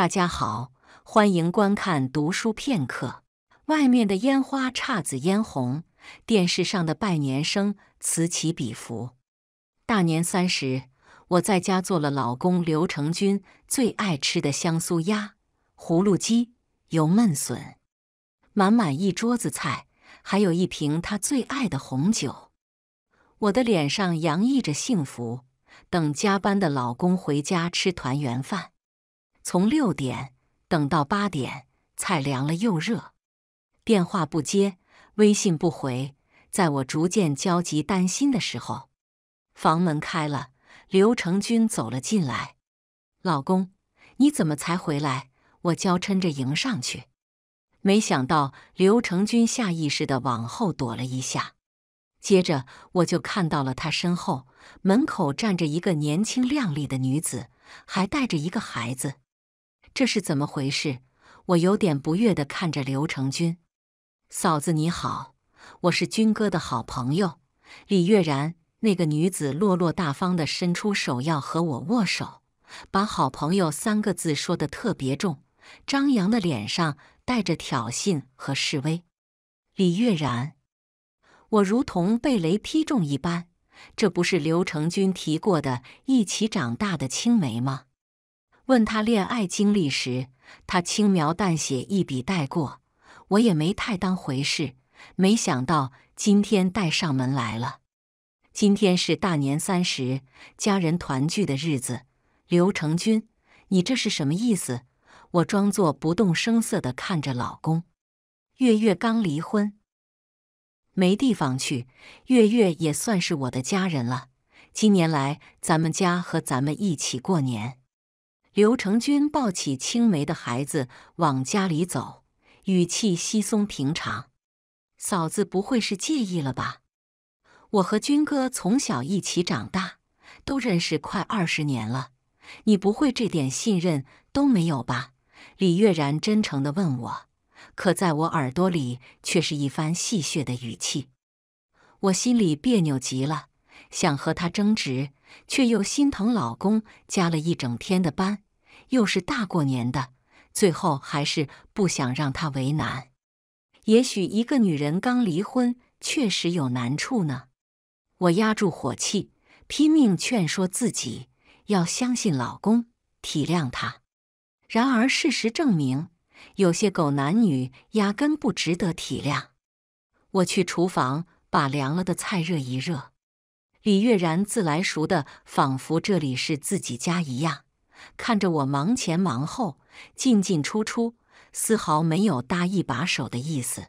大家好，欢迎观看《读书片刻》。外面的烟花姹紫嫣红，电视上的拜年声此起彼伏。大年三十，我在家做了老公刘成军最爱吃的香酥鸭、葫芦鸡、油焖笋，满满一桌子菜，还有一瓶他最爱的红酒。我的脸上洋溢着幸福，等加班的老公回家吃团圆饭。从六点等到八点，菜凉了又热，电话不接，微信不回。在我逐渐焦急担心的时候，房门开了，刘成军走了进来。老公，你怎么才回来？我娇嗔着迎上去，没想到刘成军下意识的往后躲了一下，接着我就看到了他身后门口站着一个年轻靓丽的女子，还带着一个孩子。这是怎么回事？我有点不悦的看着刘成军嫂子。你好，我是军哥的好朋友李月然。那个女子落落大方的伸出手要和我握手，把“好朋友”三个字说的特别重，张扬的脸上带着挑衅和示威。李月然，我如同被雷劈中一般，这不是刘成军提过的一起长大的青梅吗？问他恋爱经历时，他轻描淡写一笔带过，我也没太当回事。没想到今天带上门来了。今天是大年三十，家人团聚的日子。刘成军，你这是什么意思？我装作不动声色地看着老公。月月刚离婚，没地方去，月月也算是我的家人了。今年来咱们家和咱们一起过年。刘成军抱起青梅的孩子往家里走，语气稀松平常：“嫂子不会是介意了吧？”我和军哥从小一起长大，都认识快二十年了，你不会这点信任都没有吧？”李月然真诚地问我，可在我耳朵里却是一番戏谑的语气，我心里别扭极了，想和他争执。却又心疼老公加了一整天的班，又是大过年的，最后还是不想让他为难。也许一个女人刚离婚确实有难处呢。我压住火气，拼命劝说自己要相信老公，体谅他。然而事实证明，有些狗男女压根不值得体谅。我去厨房把凉了的菜热一热。李月然自来熟的，仿佛这里是自己家一样，看着我忙前忙后、进进出出，丝毫没有搭一把手的意思。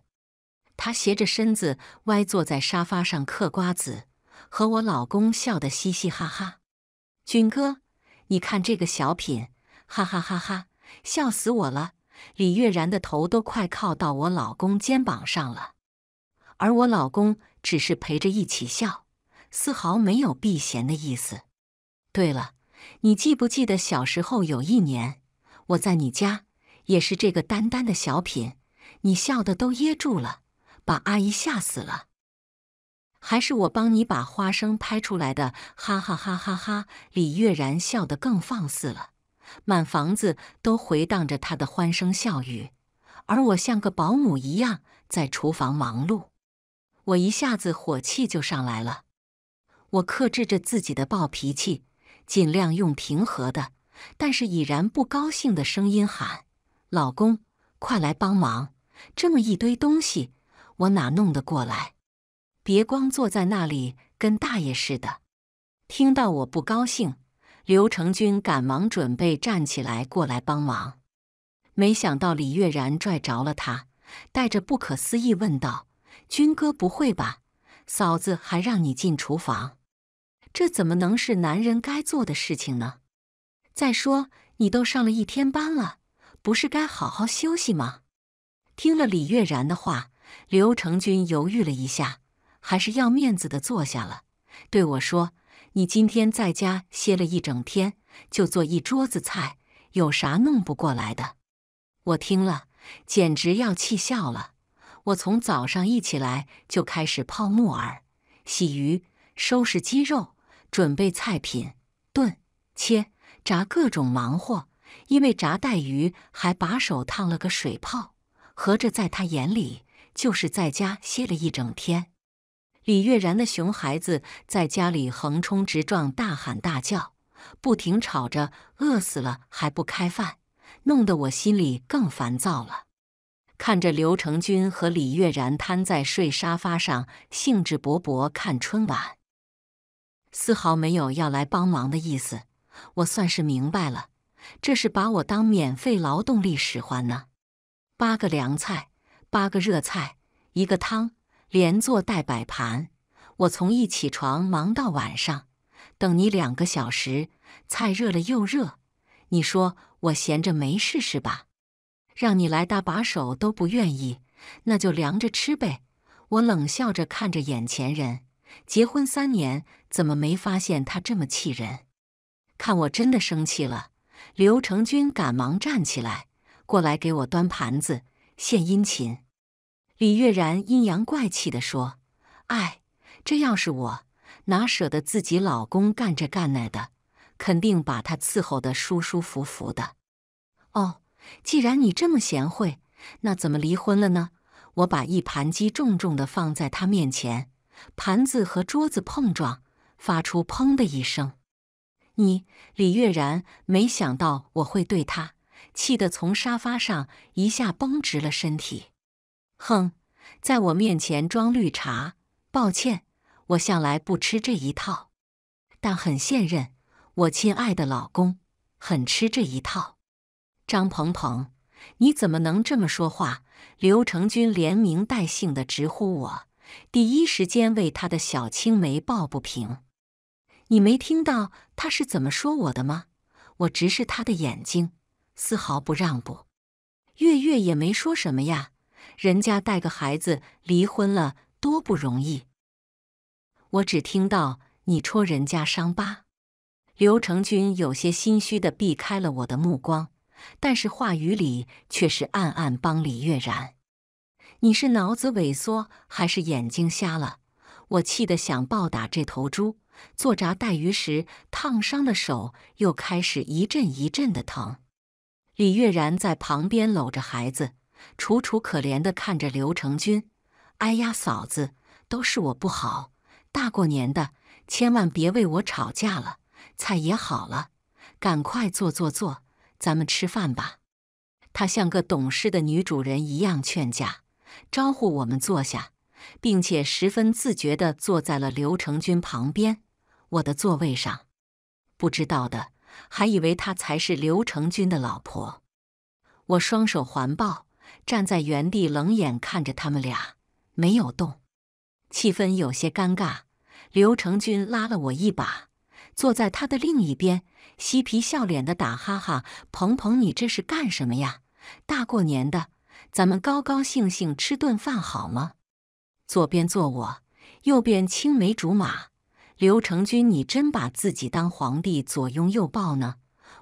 他斜着身子歪坐在沙发上嗑瓜子，和我老公笑得嘻嘻哈哈。军哥，你看这个小品，哈哈哈哈，笑死我了！李月然的头都快靠到我老公肩膀上了，而我老公只是陪着一起笑。丝毫没有避嫌的意思。对了，你记不记得小时候有一年，我在你家，也是这个丹丹的小品，你笑得都噎住了，把阿姨吓死了。还是我帮你把花生拍出来的，哈哈哈哈哈！李月然笑得更放肆了，满房子都回荡着他的欢声笑语，而我像个保姆一样在厨房忙碌。我一下子火气就上来了。我克制着自己的暴脾气，尽量用平和的，但是已然不高兴的声音喊：“老公，快来帮忙！这么一堆东西，我哪弄得过来？别光坐在那里跟大爷似的！”听到我不高兴，刘成军赶忙准备站起来过来帮忙，没想到李月然拽着了他，带着不可思议问道：“军哥，不会吧？嫂子还让你进厨房？”这怎么能是男人该做的事情呢？再说你都上了一天班了，不是该好好休息吗？听了李月然的话，刘成军犹豫了一下，还是要面子的坐下了，对我说：“你今天在家歇了一整天，就做一桌子菜，有啥弄不过来的？”我听了简直要气笑了。我从早上一起来就开始泡木耳、洗鱼、收拾鸡肉。准备菜品、炖、切、炸，各种忙活。因为炸带鱼，还把手烫了个水泡，合着在他眼里就是在家歇了一整天。李月然的熊孩子在家里横冲直撞，大喊大叫，不停吵着饿死了还不开饭，弄得我心里更烦躁了。看着刘成军和李月然瘫在睡沙发上，兴致勃勃看春晚。丝毫没有要来帮忙的意思，我算是明白了，这是把我当免费劳动力使唤呢。八个凉菜，八个热菜，一个汤，连做带摆盘，我从一起床忙到晚上，等你两个小时，菜热了又热，你说我闲着没事是吧？让你来搭把手都不愿意，那就凉着吃呗。我冷笑着看着眼前人。结婚三年，怎么没发现他这么气人？看我真的生气了，刘成军赶忙站起来过来给我端盘子，献殷勤。李月然阴阳怪气地说：“哎，这要是我，哪舍得自己老公干这干那的，肯定把他伺候得舒舒服服的。哦，既然你这么贤惠，那怎么离婚了呢？”我把一盘鸡重重地放在他面前。盘子和桌子碰撞，发出“砰”的一声。你，李月然，没想到我会对他气得从沙发上一下绷直了身体。哼，在我面前装绿茶，抱歉，我向来不吃这一套。但很现任，我亲爱的老公很吃这一套。张鹏鹏，你怎么能这么说话？刘成军连名带姓的直呼我。第一时间为他的小青梅抱不平，你没听到他是怎么说我的吗？我直视他的眼睛，丝毫不让步。月月也没说什么呀，人家带个孩子离婚了多不容易，我只听到你戳人家伤疤。刘成军有些心虚地避开了我的目光，但是话语里却是暗暗帮李月然。你是脑子萎缩还是眼睛瞎了？我气得想暴打这头猪。做炸带鱼时烫伤的手又开始一阵一阵的疼。李月然在旁边搂着孩子，楚楚可怜地看着刘成军。哎呀，嫂子，都是我不好。大过年的，千万别为我吵架了。菜也好了，赶快做做做，咱们吃饭吧。她像个懂事的女主人一样劝架。招呼我们坐下，并且十分自觉地坐在了刘成军旁边，我的座位上。不知道的还以为他才是刘成军的老婆。我双手环抱，站在原地，冷眼看着他们俩，没有动。气氛有些尴尬。刘成军拉了我一把，坐在他的另一边，嬉皮笑脸地打哈哈：“鹏鹏，你这是干什么呀？大过年的。”咱们高高兴兴吃顿饭好吗？左边坐我，右边青梅竹马，刘成军，你真把自己当皇帝，左拥右抱呢？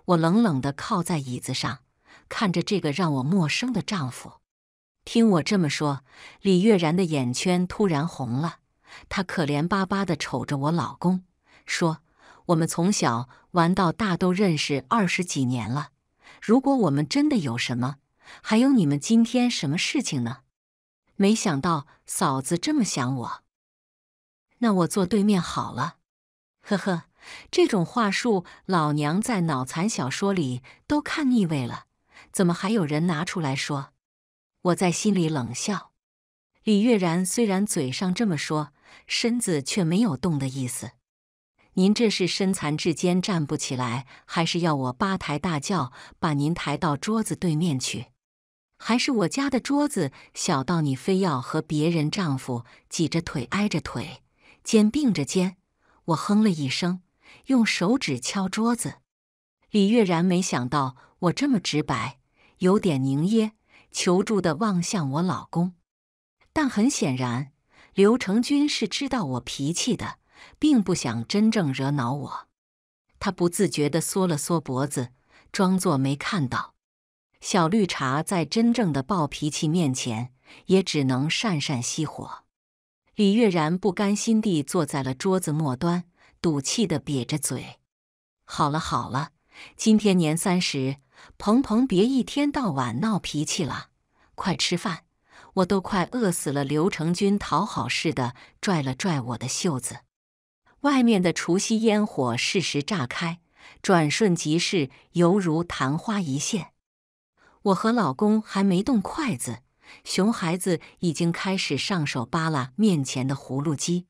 我冷冷地靠在椅子上，看着这个让我陌生的丈夫。听我这么说，李月然的眼圈突然红了，她可怜巴巴地瞅着我老公，说：“我们从小玩到大，都认识二十几年了，如果我们真的有什么……”还有你们今天什么事情呢？没想到嫂子这么想我，那我坐对面好了。呵呵，这种话术老娘在脑残小说里都看腻味了，怎么还有人拿出来说？我在心里冷笑。李月然虽然嘴上这么说，身子却没有动的意思。您这是身残志坚站不起来，还是要我八抬大轿把您抬到桌子对面去？还是我家的桌子小到你非要和别人丈夫挤着腿挨着腿，肩并着肩。我哼了一声，用手指敲桌子。李月然没想到我这么直白，有点凝噎，求助的望向我老公。但很显然，刘成军是知道我脾气的，并不想真正惹恼我。他不自觉的缩了缩脖子，装作没看到。小绿茶在真正的暴脾气面前，也只能讪讪熄火。李月然不甘心地坐在了桌子末端，赌气地瘪着嘴。好了好了，今天年三十，鹏鹏别一天到晚闹脾气了，快吃饭，我都快饿死了。刘成军讨好似的拽了拽我的袖子。外面的除夕烟火适时炸开，转瞬即逝，犹如昙花一现。我和老公还没动筷子，熊孩子已经开始上手扒拉面前的葫芦鸡。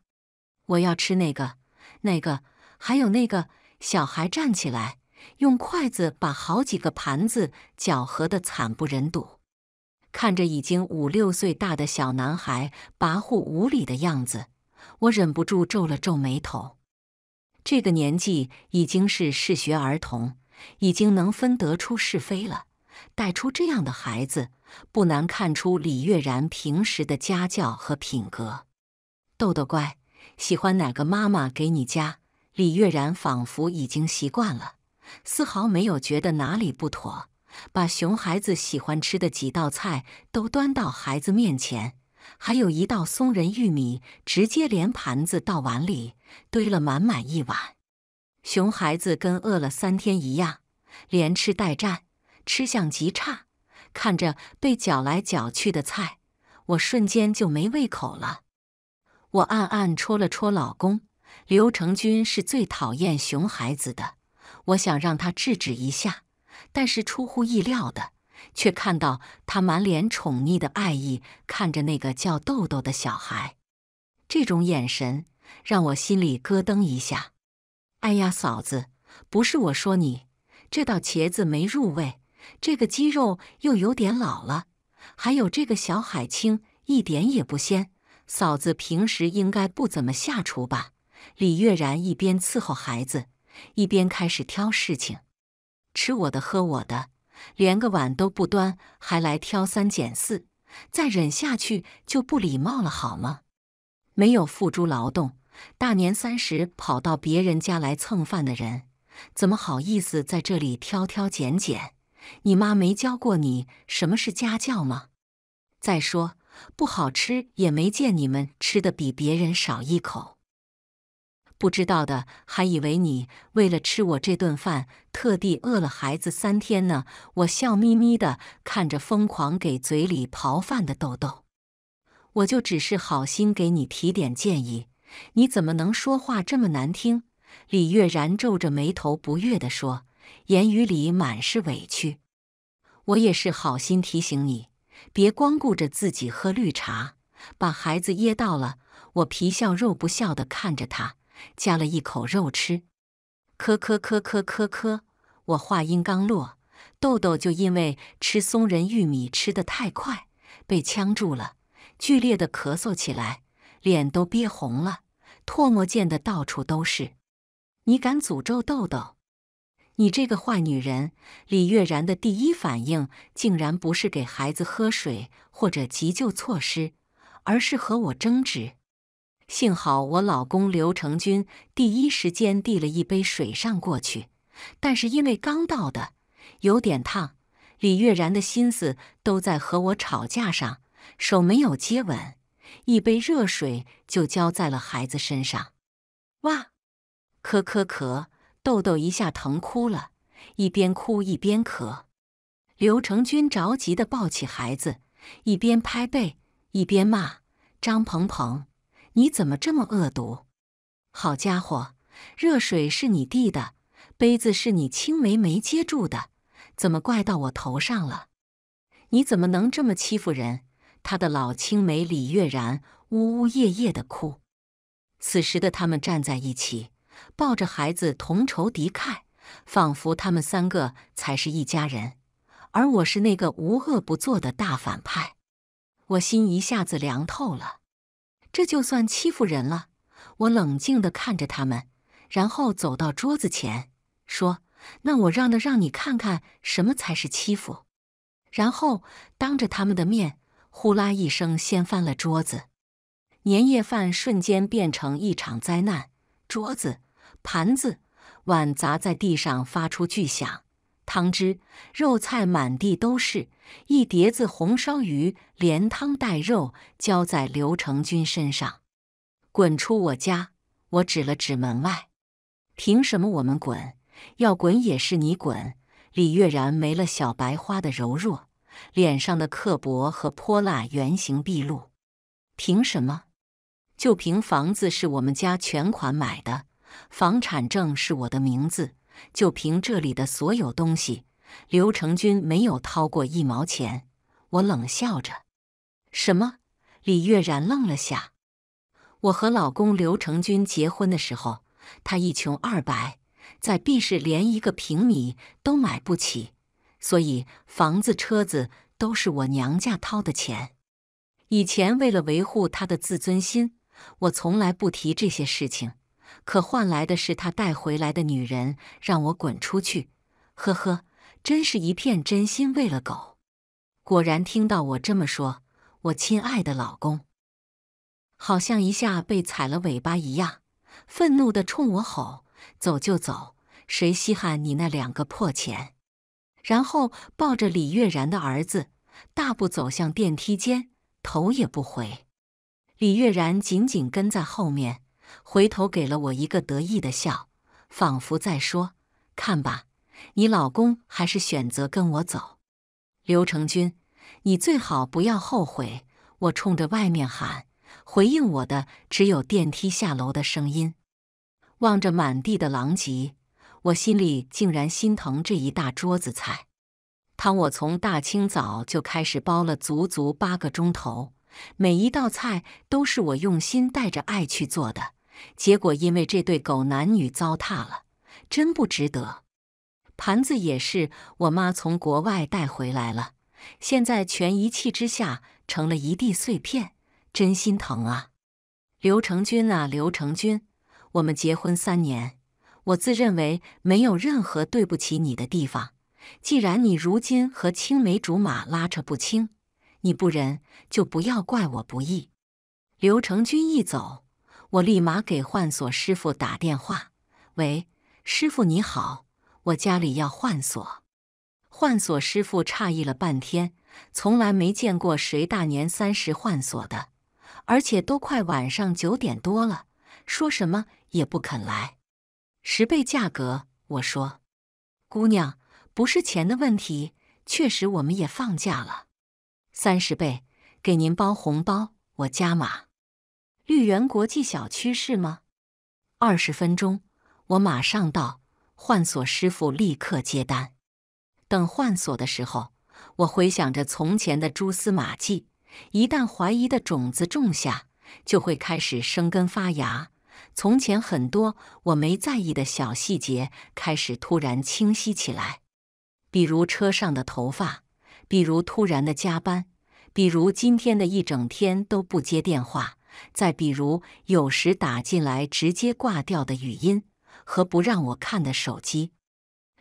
我要吃那个，那个，还有那个。小孩站起来，用筷子把好几个盘子搅和得惨不忍睹。看着已经五六岁大的小男孩跋扈无礼的样子，我忍不住皱了皱眉头。这个年纪已经是适学儿童，已经能分得出是非了。带出这样的孩子，不难看出李月然平时的家教和品格。豆豆乖，喜欢哪个妈妈给你家？李月然仿佛已经习惯了，丝毫没有觉得哪里不妥，把熊孩子喜欢吃的几道菜都端到孩子面前，还有一道松仁玉米，直接连盘子到碗里堆了满满一碗。熊孩子跟饿了三天一样，连吃带站，吃相极差，看着被搅来搅去的菜，我瞬间就没胃口了。我暗暗戳了戳老公刘成军，是最讨厌熊孩子的，我想让他制止一下，但是出乎意料的，却看到他满脸宠溺的爱意看着那个叫豆豆的小孩，这种眼神让我心里咯噔一下。哎呀，嫂子，不是我说你，这道茄子没入味。这个鸡肉又有点老了，还有这个小海青一点也不鲜。嫂子平时应该不怎么下厨吧？李月然一边伺候孩子，一边开始挑事情。吃我的，喝我的，连个碗都不端，还来挑三拣四，再忍下去就不礼貌了，好吗？没有付诸劳动，大年三十跑到别人家来蹭饭的人，怎么好意思在这里挑挑拣拣？你妈没教过你什么是家教吗？再说不好吃也没见你们吃的比别人少一口，不知道的还以为你为了吃我这顿饭特地饿了孩子三天呢。我笑眯眯的看着疯狂给嘴里刨饭的豆豆，我就只是好心给你提点建议，你怎么能说话这么难听？李月然皱着眉头不悦的说。言语里满是委屈，我也是好心提醒你，别光顾着自己喝绿茶，把孩子噎到了。我皮笑肉不笑地看着他，夹了一口肉吃。咳咳咳咳咳咳！我话音刚落，豆豆就因为吃松仁玉米吃的太快，被呛住了，剧烈地咳嗽起来，脸都憋红了，唾沫溅得到处都是。你敢诅咒豆豆？你这个坏女人！李月然的第一反应竟然不是给孩子喝水或者急救措施，而是和我争执。幸好我老公刘成军第一时间递了一杯水上过去，但是因为刚倒的，有点烫。李月然的心思都在和我吵架上，手没有接稳，一杯热水就浇在了孩子身上。哇！咳咳咳。豆豆一下疼哭了，一边哭一边咳。刘成军着急的抱起孩子，一边拍背一边骂：“张鹏鹏，你怎么这么恶毒？好家伙，热水是你递的，杯子是你青梅没接住的，怎么怪到我头上了？你怎么能这么欺负人？”他的老青梅李月然呜呜咽咽的哭。此时的他们站在一起。抱着孩子同仇敌忾，仿佛他们三个才是一家人，而我是那个无恶不作的大反派。我心一下子凉透了，这就算欺负人了。我冷静地看着他们，然后走到桌子前，说：“那我让的，让你看看什么才是欺负。”然后当着他们的面，呼啦一声掀翻了桌子。年夜饭瞬间变成一场灾难，桌子。盘子碗砸在地上，发出巨响，汤汁肉菜满地都是，一碟子红烧鱼连汤带肉浇在刘成军身上。滚出我家！我指了指门外。凭什么我们滚？要滚也是你滚！李月然没了小白花的柔弱，脸上的刻薄和泼辣原形毕露。凭什么？就凭房子是我们家全款买的。房产证是我的名字，就凭这里的所有东西，刘成军没有掏过一毛钱。我冷笑着。什么？李月然愣了下。我和老公刘成军结婚的时候，他一穷二白，在 B 市连一个平米都买不起，所以房子、车子都是我娘家掏的钱。以前为了维护他的自尊心，我从来不提这些事情。可换来的是他带回来的女人让我滚出去，呵呵，真是一片真心喂了狗。果然，听到我这么说，我亲爱的老公好像一下被踩了尾巴一样，愤怒的冲我吼：“走就走，谁稀罕你那两个破钱！”然后抱着李月然的儿子，大步走向电梯间，头也不回。李月然紧紧跟在后面。回头给了我一个得意的笑，仿佛在说：“看吧，你老公还是选择跟我走。”刘成军，你最好不要后悔！我冲着外面喊，回应我的只有电梯下楼的声音。望着满地的狼藉，我心里竟然心疼这一大桌子菜。汤，我从大清早就开始包了，足足八个钟头，每一道菜都是我用心带着爱去做的。结果因为这对狗男女糟蹋了，真不值得。盘子也是我妈从国外带回来了，现在全一气之下成了一地碎片，真心疼啊！刘成军啊，刘成军，我们结婚三年，我自认为没有任何对不起你的地方。既然你如今和青梅竹马拉扯不清，你不仁，就不要怪我不义。刘成军一走。我立马给换锁师傅打电话。喂，师傅你好，我家里要换锁。换锁师傅诧异了半天，从来没见过谁大年三十换锁的，而且都快晚上九点多了，说什么也不肯来。十倍价格，我说，姑娘，不是钱的问题，确实我们也放假了。三十倍，给您包红包，我加码。绿园国际小区是吗？二十分钟，我马上到。换锁师傅立刻接单。等换锁的时候，我回想着从前的蛛丝马迹。一旦怀疑的种子种下，就会开始生根发芽。从前很多我没在意的小细节，开始突然清晰起来。比如车上的头发，比如突然的加班，比如今天的一整天都不接电话。再比如，有时打进来直接挂掉的语音和不让我看的手机，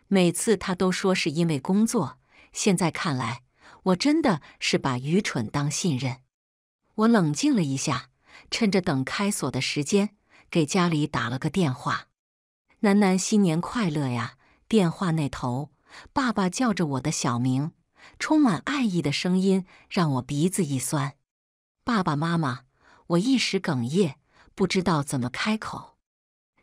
每次他都说是因为工作。现在看来，我真的是把愚蠢当信任。我冷静了一下，趁着等开锁的时间，给家里打了个电话：“楠楠，新年快乐呀！”电话那头，爸爸叫着我的小名，充满爱意的声音让我鼻子一酸。爸爸妈妈。我一时哽咽，不知道怎么开口。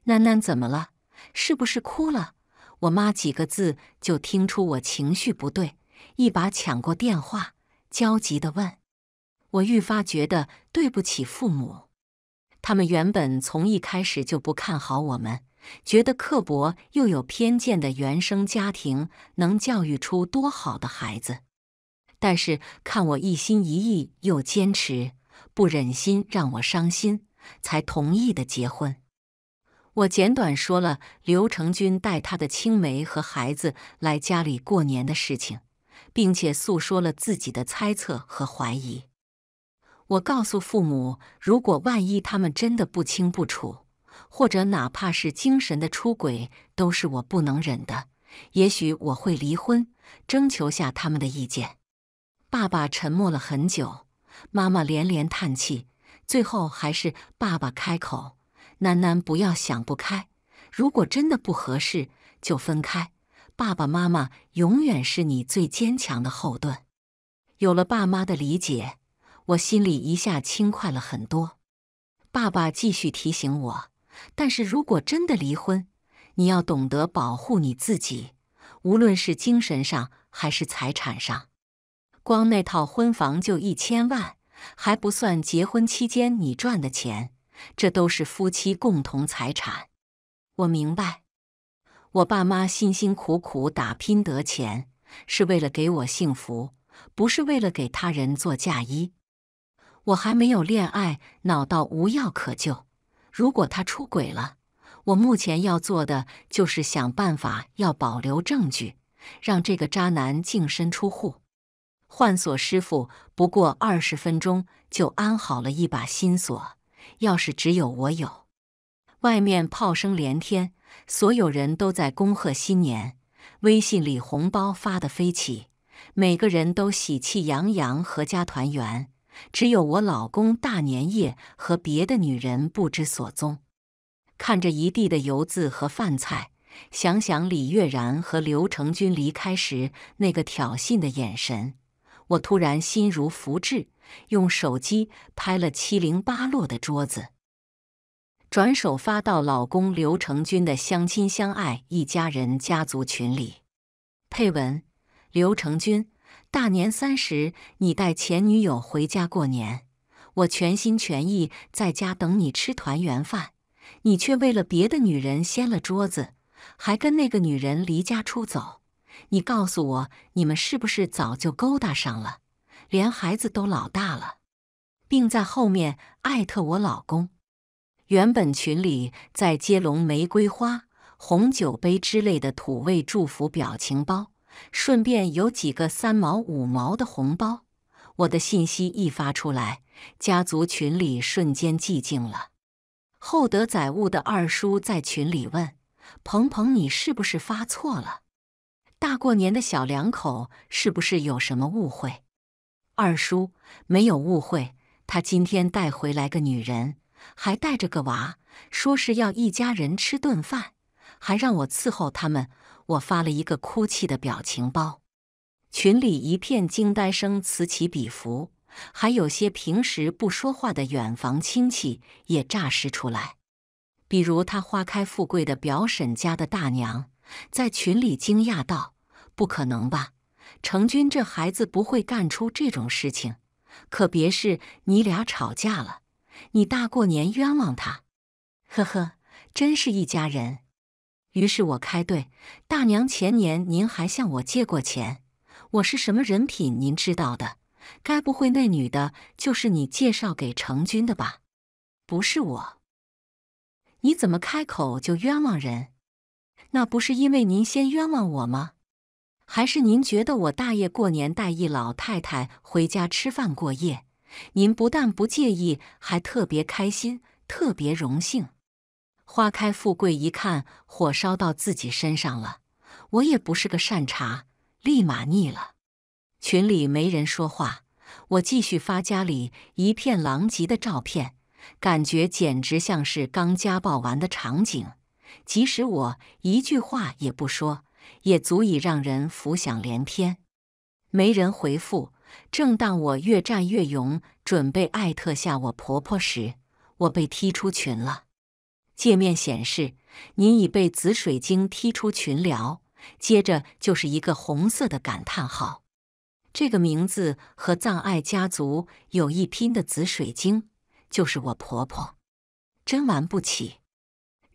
囡囡怎么了？是不是哭了？我妈几个字就听出我情绪不对，一把抢过电话，焦急的问我。愈发觉得对不起父母。他们原本从一开始就不看好我们，觉得刻薄又有偏见的原生家庭能教育出多好的孩子。但是看我一心一意又坚持。不忍心让我伤心，才同意的结婚。我简短说了刘成军带他的青梅和孩子来家里过年的事情，并且诉说了自己的猜测和怀疑。我告诉父母，如果万一他们真的不清不楚，或者哪怕是精神的出轨，都是我不能忍的。也许我会离婚，征求下他们的意见。爸爸沉默了很久。妈妈连连叹气，最后还是爸爸开口：“楠楠，不要想不开。如果真的不合适，就分开。爸爸妈妈永远是你最坚强的后盾。”有了爸妈的理解，我心里一下轻快了很多。爸爸继续提醒我：“但是如果真的离婚，你要懂得保护你自己，无论是精神上还是财产上。”光那套婚房就一千万，还不算结婚期间你赚的钱，这都是夫妻共同财产。我明白，我爸妈辛辛苦苦打拼得钱，是为了给我幸福，不是为了给他人做嫁衣。我还没有恋爱，恼到无药可救。如果他出轨了，我目前要做的就是想办法，要保留证据，让这个渣男净身出户。换锁师傅不过二十分钟就安好了一把新锁，钥匙只有我有。外面炮声连天，所有人都在恭贺新年，微信里红包发得飞起，每个人都喜气洋洋，合家团圆。只有我老公大年夜和别的女人不知所踪。看着一地的油渍和饭菜，想想李月然和刘成军离开时那个挑衅的眼神。我突然心如浮至，用手机拍了七零八落的桌子，转手发到老公刘成军的相亲相爱一家人家族群里，配文：刘成军，大年三十你带前女友回家过年，我全心全意在家等你吃团圆饭，你却为了别的女人掀了桌子，还跟那个女人离家出走。你告诉我，你们是不是早就勾搭上了，连孩子都老大了，并在后面艾特我老公。原本群里在接龙玫瑰花、红酒杯之类的土味祝福表情包，顺便有几个三毛五毛的红包。我的信息一发出来，家族群里瞬间寂静了。厚德载物的二叔在群里问：“鹏鹏，你是不是发错了？”大过年的小两口是不是有什么误会？二叔没有误会，他今天带回来个女人，还带着个娃，说是要一家人吃顿饭，还让我伺候他们。我发了一个哭泣的表情包，群里一片惊呆声此起彼伏，还有些平时不说话的远房亲戚也诈尸出来，比如他花开富贵的表婶家的大娘。在群里惊讶道：“不可能吧，成军这孩子不会干出这种事情。可别是你俩吵架了，你大过年冤枉他。呵呵，真是一家人。于是我开怼，大娘前年您还向我借过钱，我是什么人品您知道的。该不会那女的就是你介绍给成军的吧？不是我，你怎么开口就冤枉人？”那不是因为您先冤枉我吗？还是您觉得我大爷过年带一老太太回家吃饭过夜，您不但不介意，还特别开心，特别荣幸？花开富贵一看火烧到自己身上了，我也不是个善茬，立马腻了。群里没人说话，我继续发家里一片狼藉的照片，感觉简直像是刚家暴完的场景。即使我一句话也不说，也足以让人浮想联翩。没人回复，正当我越战越勇，准备艾特下我婆婆时，我被踢出群了。界面显示：“您已被紫水晶踢出群聊。”接着就是一个红色的感叹号。这个名字和“葬爱家族”有一拼的紫水晶，就是我婆婆。真玩不起。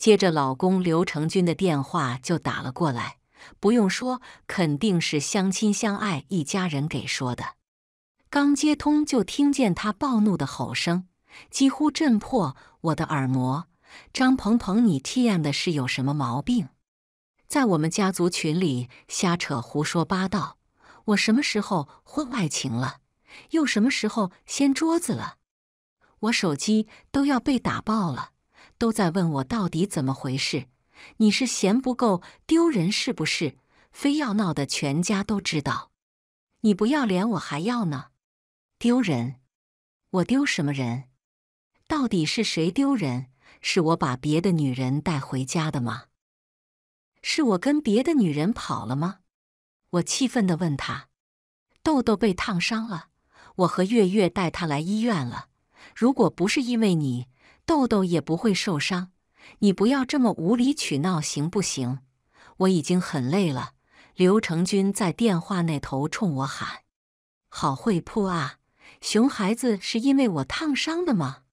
接着，老公刘成军的电话就打了过来。不用说，肯定是相亲相爱一家人给说的。刚接通，就听见他暴怒的吼声，几乎震破我的耳膜。“张鹏鹏，你 TM 的是有什么毛病？在我们家族群里瞎扯胡说八道！我什么时候婚外情了？又什么时候掀桌子了？我手机都要被打爆了！”都在问我到底怎么回事？你是嫌不够丢人是不是？非要闹得全家都知道？你不要脸我还要呢？丢人？我丢什么人？到底是谁丢人？是我把别的女人带回家的吗？是我跟别的女人跑了吗？我气愤地问他：“豆豆被烫伤了，我和月月带他来医院了。如果不是因为你。”豆豆也不会受伤，你不要这么无理取闹，行不行？我已经很累了。刘成军在电话那头冲我喊：“好会扑啊，熊孩子是因为我烫伤的吗？”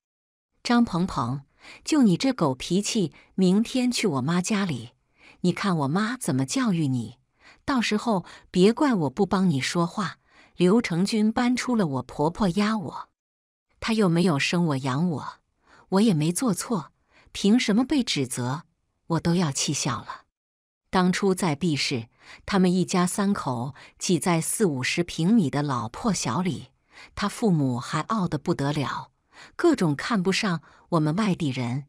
张鹏鹏，就你这狗脾气，明天去我妈家里，你看我妈怎么教育你？到时候别怪我不帮你说话。刘成军搬出了我婆婆压我，他又没有生我养我。我也没做错，凭什么被指责？我都要气笑了。当初在 B 市，他们一家三口挤在四五十平米的老破小里，他父母还傲得不得了，各种看不上我们外地人。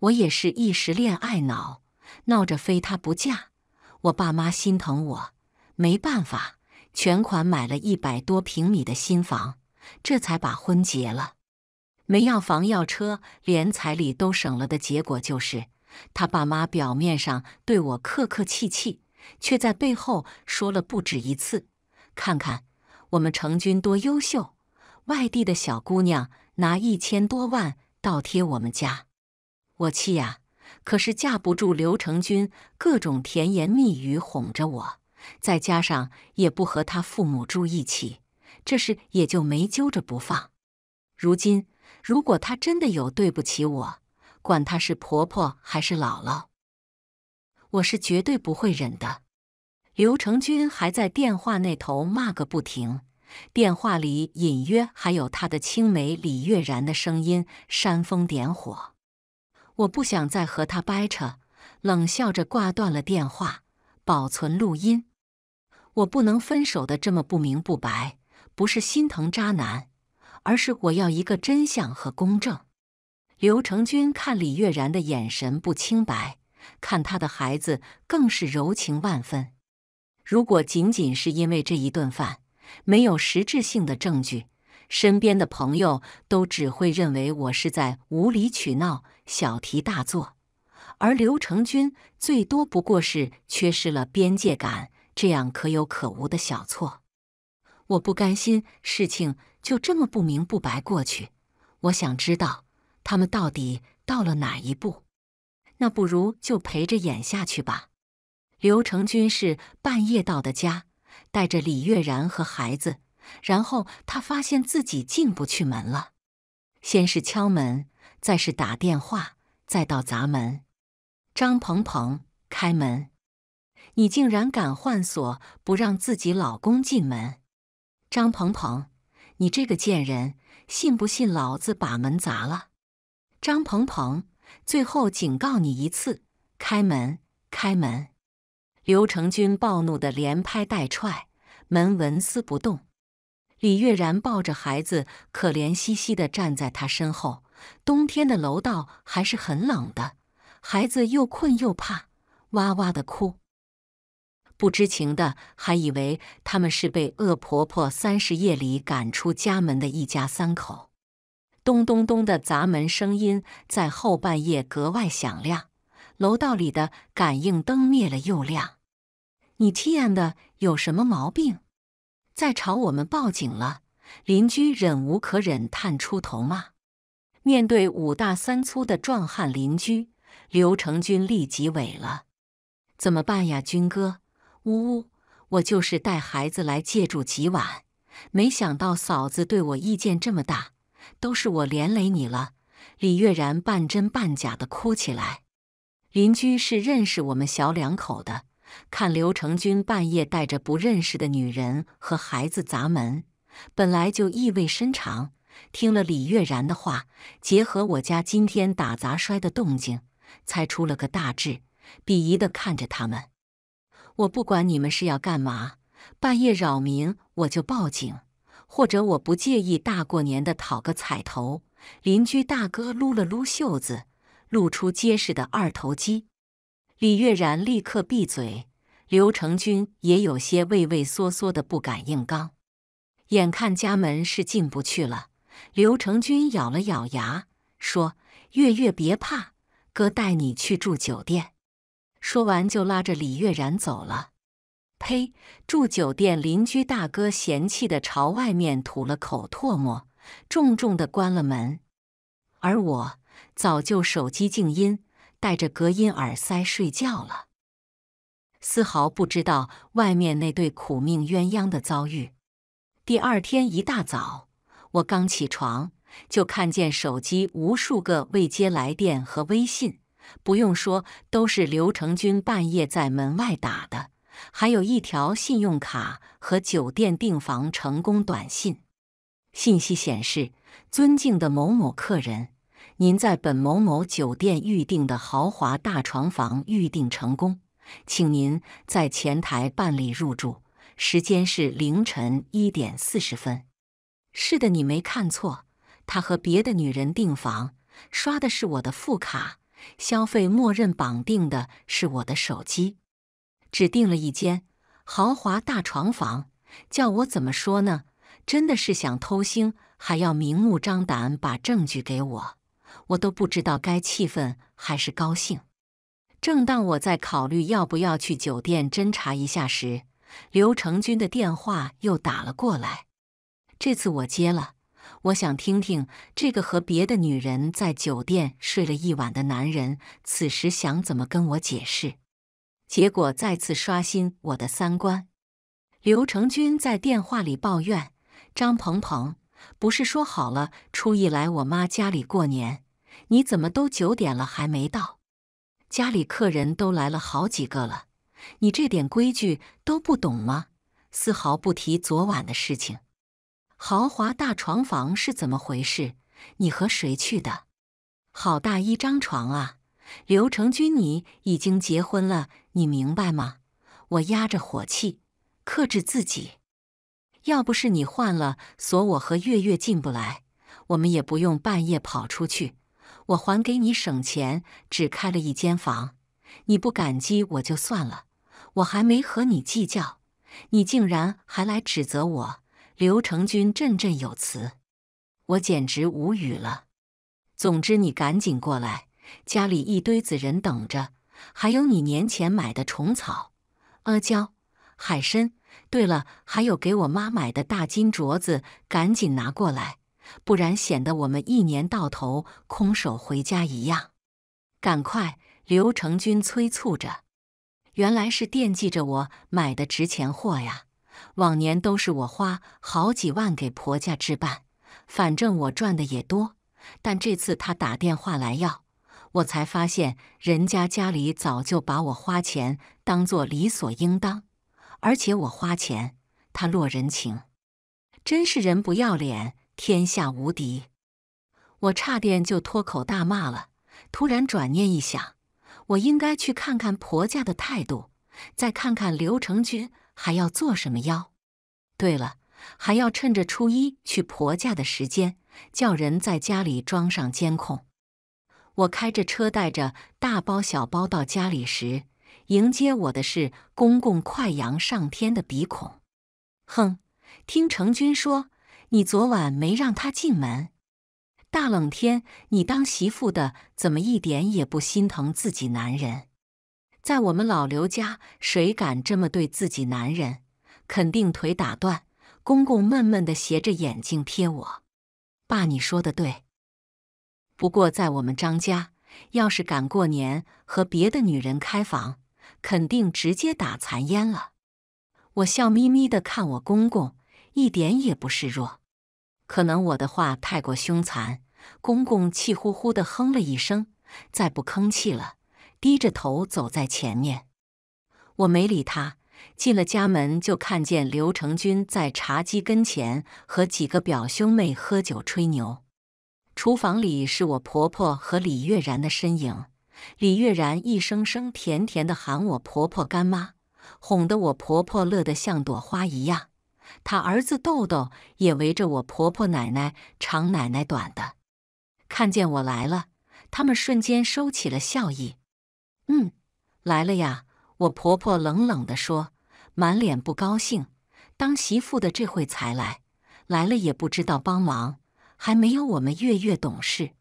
我也是一时恋爱脑，闹着非他不嫁。我爸妈心疼我，没办法，全款买了一百多平米的新房，这才把婚结了。没要房要车，连彩礼都省了的结果就是，他爸妈表面上对我客客气气，却在背后说了不止一次：“看看我们成军多优秀，外地的小姑娘拿一千多万倒贴我们家。”我气呀，可是架不住刘成军各种甜言蜜语哄着我，再加上也不和他父母住一起，这事也就没揪着不放。如今。如果他真的有对不起我，管他是婆婆还是姥姥，我是绝对不会忍的。刘成军还在电话那头骂个不停，电话里隐约还有他的青梅李月然的声音煽风点火。我不想再和他掰扯，冷笑着挂断了电话，保存录音。我不能分手的这么不明不白，不是心疼渣男。而是我要一个真相和公正。刘成军看李月然的眼神不清白，看他的孩子更是柔情万分。如果仅仅是因为这一顿饭，没有实质性的证据，身边的朋友都只会认为我是在无理取闹、小题大做，而刘成军最多不过是缺失了边界感这样可有可无的小错。我不甘心，事情。就这么不明不白过去，我想知道他们到底到了哪一步。那不如就陪着演下去吧。刘成军是半夜到的家，带着李月然和孩子，然后他发现自己进不去门了。先是敲门，再是打电话，再到砸门。张鹏鹏，开门！你竟然敢换锁，不让自己老公进门！张鹏鹏。你这个贱人，信不信老子把门砸了？张鹏鹏，最后警告你一次，开门，开门！刘成军暴怒的连拍带踹，门纹丝不动。李月然抱着孩子，可怜兮兮的站在他身后。冬天的楼道还是很冷的，孩子又困又怕，哇哇的哭。不知情的还以为他们是被恶婆婆三十夜里赶出家门的一家三口。咚咚咚的砸门声音在后半夜格外响亮，楼道里的感应灯灭了又亮。你 t m 的有什么毛病？在朝我们报警了！邻居忍无可忍，探出头骂。面对五大三粗的壮汉邻居，刘成军立即萎了。怎么办呀，军哥？呜呜，我就是带孩子来借住几晚，没想到嫂子对我意见这么大，都是我连累你了。李月然半真半假的哭起来。邻居是认识我们小两口的，看刘成军半夜带着不认识的女人和孩子砸门，本来就意味深长。听了李月然的话，结合我家今天打砸摔的动静，猜出了个大致，鄙夷的看着他们。我不管你们是要干嘛，半夜扰民我就报警，或者我不介意大过年的讨个彩头。邻居大哥撸了撸袖子，露出结实的二头肌。李月然立刻闭嘴，刘成军也有些畏畏缩缩的，不敢硬刚。眼看家门是进不去了，刘成军咬了咬牙，说：“月月别怕，哥带你去住酒店。”说完，就拉着李月然走了。呸！住酒店邻居大哥嫌弃的朝外面吐了口唾沫，重重的关了门。而我早就手机静音，戴着隔音耳塞睡觉了，丝毫不知道外面那对苦命鸳鸯的遭遇。第二天一大早，我刚起床，就看见手机无数个未接来电和微信。不用说，都是刘成军半夜在门外打的。还有一条信用卡和酒店订房成功短信，信息显示：“尊敬的某某客人，您在本某某酒店预订的豪华大床房预订成功，请您在前台办理入住，时间是凌晨一点四十分。”是的，你没看错，他和别的女人订房，刷的是我的副卡。消费默认绑定的是我的手机，指定了一间豪华大床房，叫我怎么说呢？真的是想偷腥，还要明目张胆把证据给我，我都不知道该气愤还是高兴。正当我在考虑要不要去酒店侦查一下时，刘成军的电话又打了过来，这次我接了。我想听听这个和别的女人在酒店睡了一晚的男人，此时想怎么跟我解释？结果再次刷新我的三观。刘成军在电话里抱怨：“张鹏鹏，不是说好了初一来我妈家里过年？你怎么都九点了还没到？家里客人都来了好几个了，你这点规矩都不懂吗？丝毫不提昨晚的事情。”豪华大床房是怎么回事？你和谁去的？好大一张床啊！刘成军，你已经结婚了，你明白吗？我压着火气，克制自己。要不是你换了锁，我和月月进不来，我们也不用半夜跑出去。我还给你省钱，只开了一间房。你不感激我就算了，我还没和你计较，你竟然还来指责我。刘成军振振有词，我简直无语了。总之，你赶紧过来，家里一堆子人等着，还有你年前买的虫草、阿胶、海参。对了，还有给我妈买的大金镯子，赶紧拿过来，不然显得我们一年到头空手回家一样。赶快，刘成军催促着。原来是惦记着我买的值钱货呀。往年都是我花好几万给婆家置办，反正我赚的也多。但这次他打电话来要，我才发现人家家里早就把我花钱当做理所应当，而且我花钱他落人情，真是人不要脸天下无敌。我差点就脱口大骂了。突然转念一想，我应该去看看婆家的态度，再看看刘成军。还要做什么妖？对了，还要趁着初一去婆家的时间，叫人在家里装上监控。我开着车，带着大包小包到家里时，迎接我的是公公快扬上天的鼻孔。哼，听程军说，你昨晚没让他进门。大冷天，你当媳妇的怎么一点也不心疼自己男人？在我们老刘家，谁敢这么对自己男人，肯定腿打断。公公闷闷的斜着眼睛瞥我，爸，你说的对。不过在我们张家，要是敢过年和别的女人开房，肯定直接打残烟了。我笑眯眯的看我公公，一点也不示弱。可能我的话太过凶残，公公气呼呼的哼了一声，再不吭气了。低着头走在前面，我没理他。进了家门，就看见刘成军在茶几跟前和几个表兄妹喝酒吹牛。厨房里是我婆婆和李月然的身影。李月然一声声甜甜的喊我婆婆干妈，哄得我婆婆乐得像朵花一样。她儿子豆豆也围着我婆婆奶奶长奶奶短的。看见我来了，他们瞬间收起了笑意。嗯，来了呀！我婆婆冷冷的说，满脸不高兴。当媳妇的这会才来，来了也不知道帮忙，还没有我们月月懂事。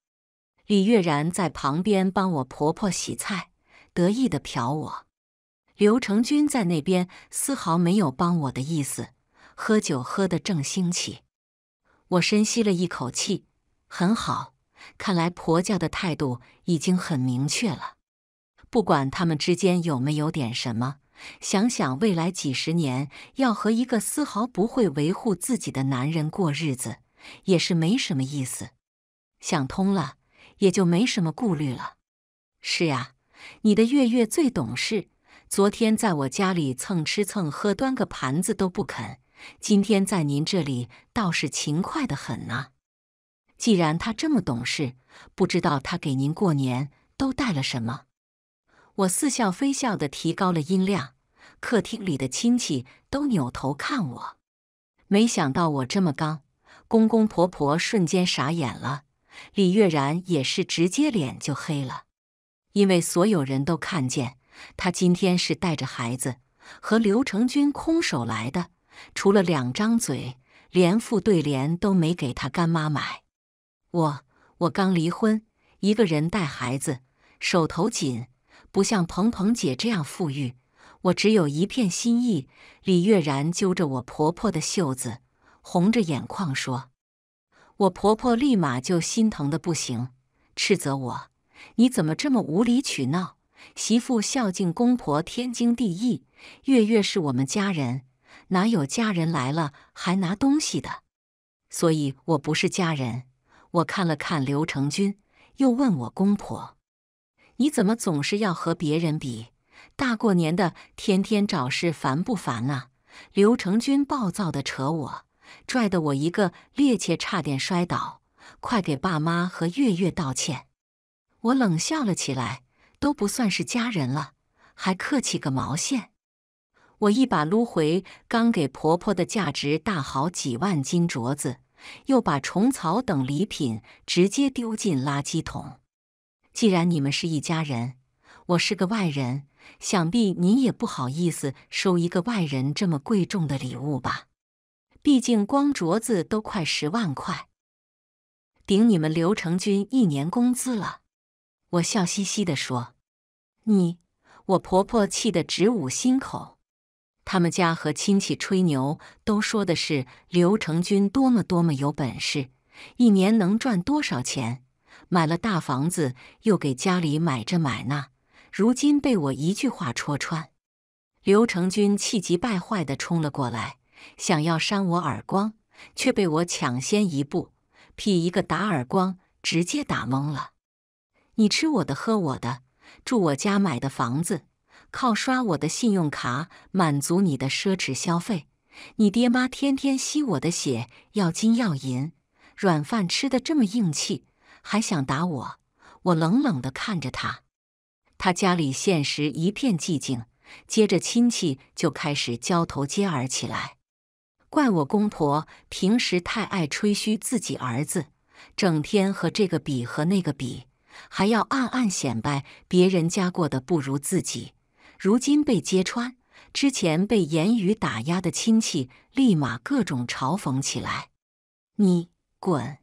李月然在旁边帮我婆婆洗菜，得意的瞟我。刘成军在那边丝毫没有帮我的意思，喝酒喝得正兴起。我深吸了一口气，很好，看来婆家的态度已经很明确了。不管他们之间有没有点什么，想想未来几十年要和一个丝毫不会维护自己的男人过日子，也是没什么意思。想通了，也就没什么顾虑了。是呀，你的月月最懂事。昨天在我家里蹭吃蹭喝，端个盘子都不肯；今天在您这里倒是勤快的很呢。既然他这么懂事，不知道他给您过年都带了什么。我似笑非笑地提高了音量，客厅里的亲戚都扭头看我。没想到我这么刚，公公婆婆瞬间傻眼了，李月然也是直接脸就黑了，因为所有人都看见他今天是带着孩子和刘成军空手来的，除了两张嘴，连副对联都没给他干妈买。我我刚离婚，一个人带孩子，手头紧。不像鹏鹏姐这样富裕，我只有一片心意。李月然揪着我婆婆的袖子，红着眼眶说：“我婆婆立马就心疼的不行，斥责我：‘你怎么这么无理取闹？媳妇孝敬公婆天经地义，月月是我们家人，哪有家人来了还拿东西的？’所以，我不是家人。我看了看刘成军，又问我公婆。”你怎么总是要和别人比？大过年的，天天找事，烦不烦啊？刘成军暴躁地扯我，拽得我一个趔趄，差点摔倒。快给爸妈和月月道歉！我冷笑了起来，都不算是家人了，还客气个毛线？我一把撸回刚给婆婆的价值大好几万金镯子，又把虫草等礼品直接丢进垃圾桶。既然你们是一家人，我是个外人，想必您也不好意思收一个外人这么贵重的礼物吧？毕竟光镯子都快十万块，顶你们刘成军一年工资了。我笑嘻嘻的说：“你，我婆婆气得直捂心口。他们家和亲戚吹牛，都说的是刘成军多么多么有本事，一年能赚多少钱。”买了大房子，又给家里买这买那，如今被我一句话戳穿，刘成军气急败坏地冲了过来，想要扇我耳光，却被我抢先一步，劈一个打耳光，直接打懵了。你吃我的，喝我的，住我家买的房子，靠刷我的信用卡满足你的奢侈消费，你爹妈天天吸我的血，要金要银，软饭吃的这么硬气。还想打我！我冷冷地看着他。他家里现实一片寂静，接着亲戚就开始交头接耳起来，怪我公婆平时太爱吹嘘自己儿子，整天和这个比和那个比，还要暗暗显摆别人家过得不如自己。如今被揭穿，之前被言语打压的亲戚立马各种嘲讽起来：“你滚，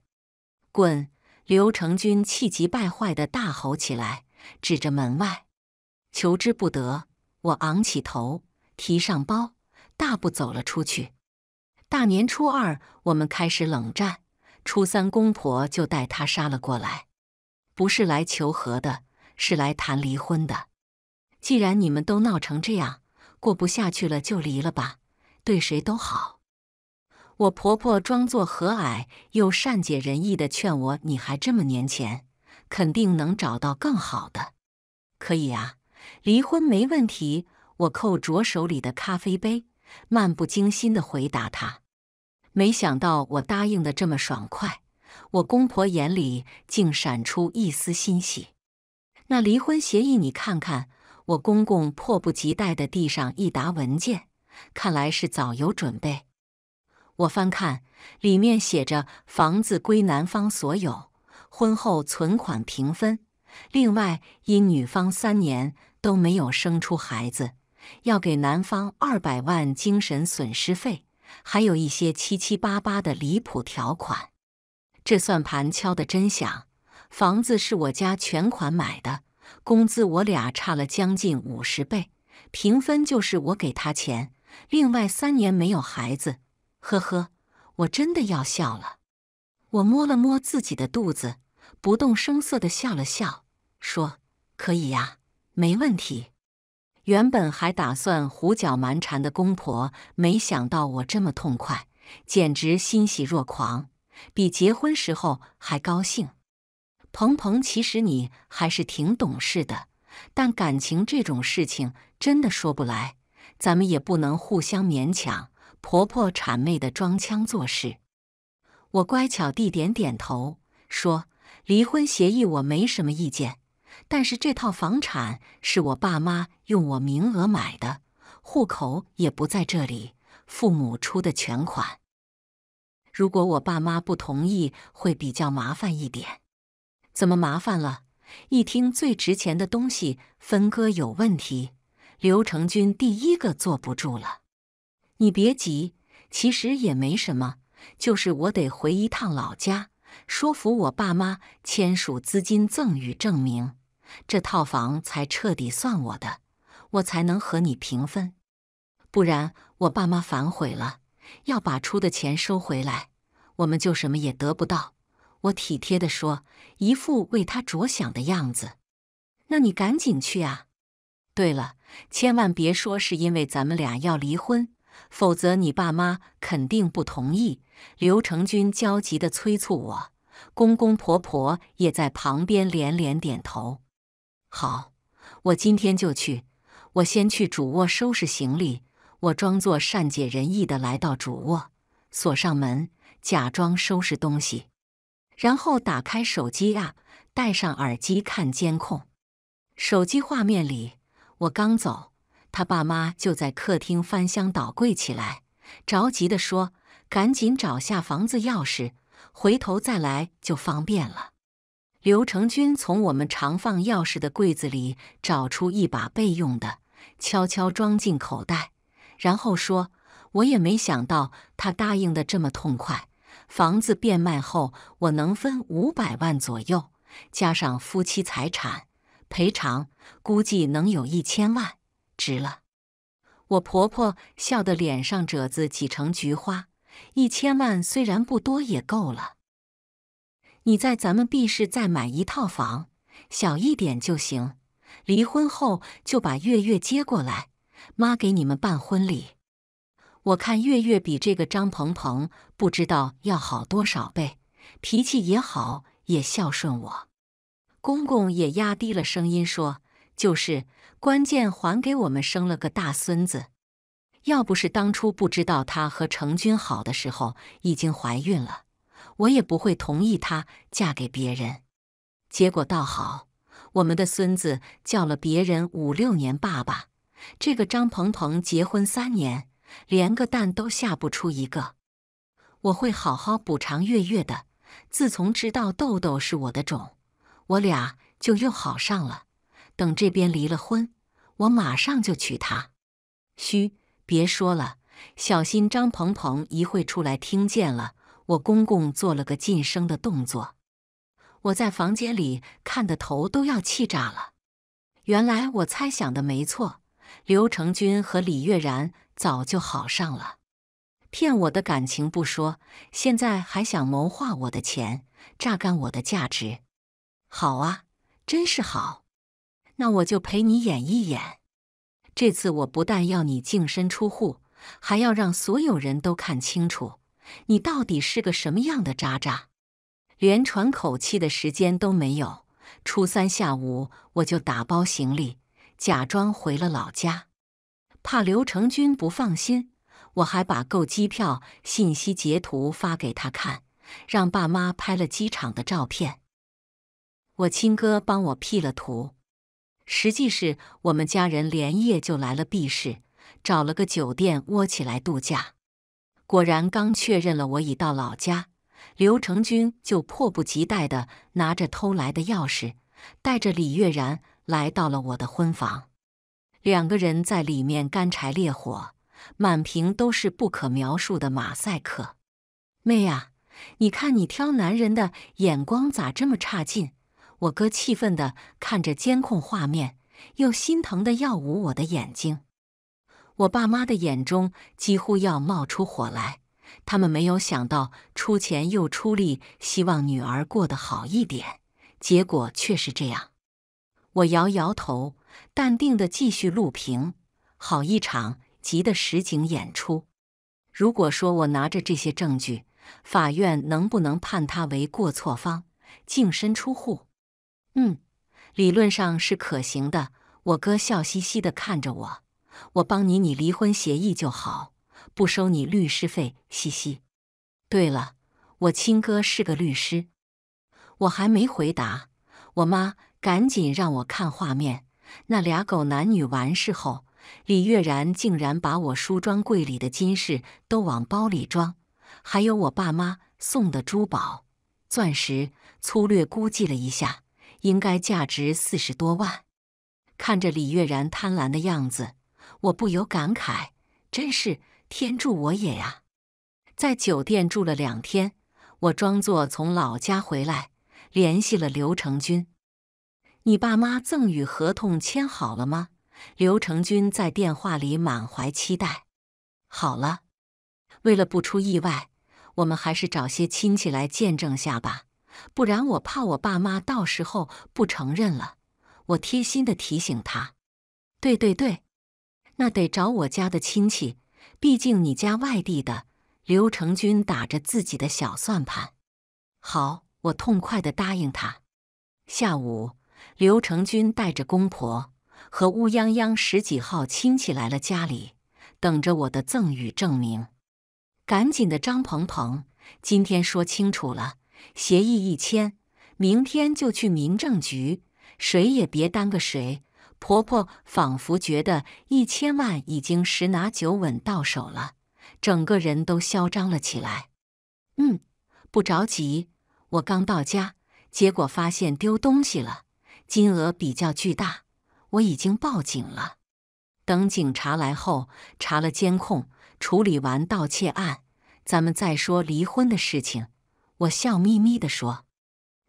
滚！”刘成军气急败坏地大吼起来，指着门外：“求之不得！”我昂起头，提上包，大步走了出去。大年初二，我们开始冷战；初三，公婆就带他杀了过来，不是来求和的，是来谈离婚的。既然你们都闹成这样，过不下去了，就离了吧，对谁都好。我婆婆装作和蔼又善解人意的劝我：“你还这么年前，肯定能找到更好的。”“可以啊，离婚没问题。”我扣着手里的咖啡杯，漫不经心的回答她。没想到我答应的这么爽快，我公婆眼里竟闪出一丝欣喜。“那离婚协议你看看。”我公公迫不及待的递上一沓文件，看来是早有准备。我翻看，里面写着房子归男方所有，婚后存款平分。另外，因女方三年都没有生出孩子，要给男方二百万精神损失费，还有一些七七八八的离谱条款。这算盘敲得真响！房子是我家全款买的，工资我俩差了将近五十倍，平分就是我给他钱。另外，三年没有孩子。呵呵，我真的要笑了。我摸了摸自己的肚子，不动声色的笑了笑，说：“可以呀，没问题。”原本还打算胡搅蛮缠的公婆，没想到我这么痛快，简直欣喜若狂，比结婚时候还高兴。鹏鹏，其实你还是挺懂事的，但感情这种事情真的说不来，咱们也不能互相勉强。婆婆谄媚的装腔作势，我乖巧地点点头，说：“离婚协议我没什么意见，但是这套房产是我爸妈用我名额买的，户口也不在这里，父母出的全款。如果我爸妈不同意，会比较麻烦一点。”怎么麻烦了？一听最值钱的东西分割有问题，刘成军第一个坐不住了。你别急，其实也没什么，就是我得回一趟老家，说服我爸妈签署资金赠与证明，这套房才彻底算我的，我才能和你平分。不然我爸妈反悔了，要把出的钱收回来，我们就什么也得不到。我体贴的说，一副为他着想的样子。那你赶紧去啊！对了，千万别说是因为咱们俩要离婚。否则，你爸妈肯定不同意。刘成军焦急地催促我，公公婆婆也在旁边连连点头。好，我今天就去。我先去主卧收拾行李。我装作善解人意地来到主卧，锁上门，假装收拾东西，然后打开手机啊，戴上耳机看监控。手机画面里，我刚走。他爸妈就在客厅翻箱倒柜起来，着急的说：“赶紧找下房子钥匙，回头再来就方便了。”刘成军从我们常放钥匙的柜子里找出一把备用的，悄悄装进口袋，然后说：“我也没想到他答应的这么痛快。房子变卖后，我能分五百万左右，加上夫妻财产赔偿，估计能有一千万。”值了，我婆婆笑得脸上褶子挤成菊花。一千万虽然不多，也够了。你在咱们 B 市再买一套房，小一点就行。离婚后就把月月接过来，妈给你们办婚礼。我看月月比这个张鹏鹏不知道要好多少倍，脾气也好，也孝顺我。公公也压低了声音说。就是关键，还给我们生了个大孙子。要不是当初不知道他和程军好的时候已经怀孕了，我也不会同意他嫁给别人。结果倒好，我们的孙子叫了别人五六年爸爸。这个张鹏鹏结婚三年，连个蛋都下不出一个。我会好好补偿月月的。自从知道豆豆是我的种，我俩就又好上了。等这边离了婚，我马上就娶她。嘘，别说了，小心张鹏鹏一会出来听见了。我公公做了个噤声的动作。我在房间里看的头都要气炸了。原来我猜想的没错，刘成军和李月然早就好上了，骗我的感情不说，现在还想谋划我的钱，榨干我的价值。好啊，真是好。那我就陪你演一演。这次我不但要你净身出户，还要让所有人都看清楚你到底是个什么样的渣渣，连喘口气的时间都没有。初三下午我就打包行李，假装回了老家，怕刘成军不放心，我还把购机票信息截图发给他看，让爸妈拍了机场的照片，我亲哥帮我 P 了图。实际是我们家人连夜就来了 B 市，找了个酒店窝起来度假。果然，刚确认了我已到老家，刘成军就迫不及待地拿着偷来的钥匙，带着李月然来到了我的婚房。两个人在里面干柴烈火，满屏都是不可描述的马赛克。妹啊，你看你挑男人的眼光咋这么差劲？我哥气愤的看着监控画面，又心疼的要捂我的眼睛。我爸妈的眼中几乎要冒出火来，他们没有想到出钱又出力，希望女儿过得好一点，结果却是这样。我摇摇头，淡定的继续录屏。好一场急的实景演出。如果说我拿着这些证据，法院能不能判他为过错方，净身出户？嗯，理论上是可行的。我哥笑嘻嘻的看着我，我帮你拟离婚协议就好，不收你律师费，嘻嘻。对了，我亲哥是个律师。我还没回答，我妈赶紧让我看画面。那俩狗男女完事后，李月然竟然把我梳妆柜里的金饰都往包里装，还有我爸妈送的珠宝、钻石。粗略估计了一下。应该价值四十多万。看着李月然贪婪的样子，我不由感慨：真是天助我也呀！在酒店住了两天，我装作从老家回来，联系了刘成军：“你爸妈赠与合同签好了吗？”刘成军在电话里满怀期待：“好了，为了不出意外，我们还是找些亲戚来见证下吧。”不然我怕我爸妈到时候不承认了。我贴心的提醒他：“对对对，那得找我家的亲戚，毕竟你家外地的。”刘成军打着自己的小算盘。好，我痛快的答应他。下午，刘成军带着公婆和乌泱泱十几号亲戚来了家里，等着我的赠与证明。赶紧的，张鹏鹏，今天说清楚了。协议一签，明天就去民政局，谁也别耽搁谁。婆婆仿佛觉得一千万已经十拿九稳到手了，整个人都嚣张了起来。嗯，不着急，我刚到家，结果发现丢东西了，金额比较巨大，我已经报警了。等警察来后查了监控，处理完盗窃案，咱们再说离婚的事情。我笑眯眯的说：“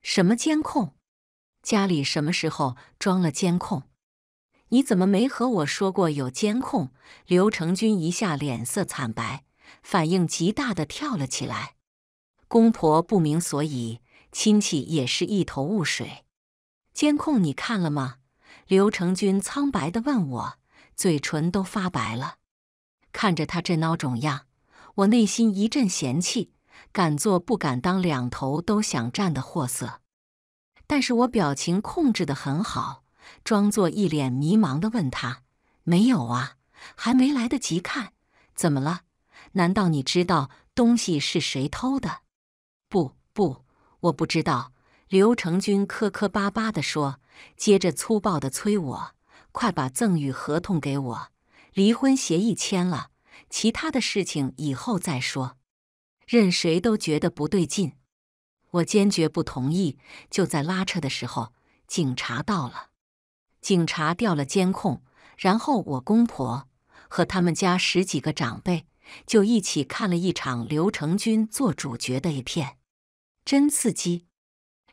什么监控？家里什么时候装了监控？你怎么没和我说过有监控？”刘成军一下脸色惨白，反应极大的跳了起来。公婆不明所以，亲戚也是一头雾水。监控你看了吗？刘成军苍白的问我，嘴唇都发白了。看着他这孬种样，我内心一阵嫌弃。敢做不敢当，两头都想占的货色。但是我表情控制的很好，装作一脸迷茫的问他：“没有啊，还没来得及看，怎么了？难道你知道东西是谁偷的？”“不不，我不知道。”刘成军磕磕巴巴的说，接着粗暴的催我：“快把赠与合同给我，离婚协议签了，其他的事情以后再说。”任谁都觉得不对劲，我坚决不同意。就在拉扯的时候，警察到了。警察调了监控，然后我公婆和他们家十几个长辈就一起看了一场刘成军做主角的片，真刺激！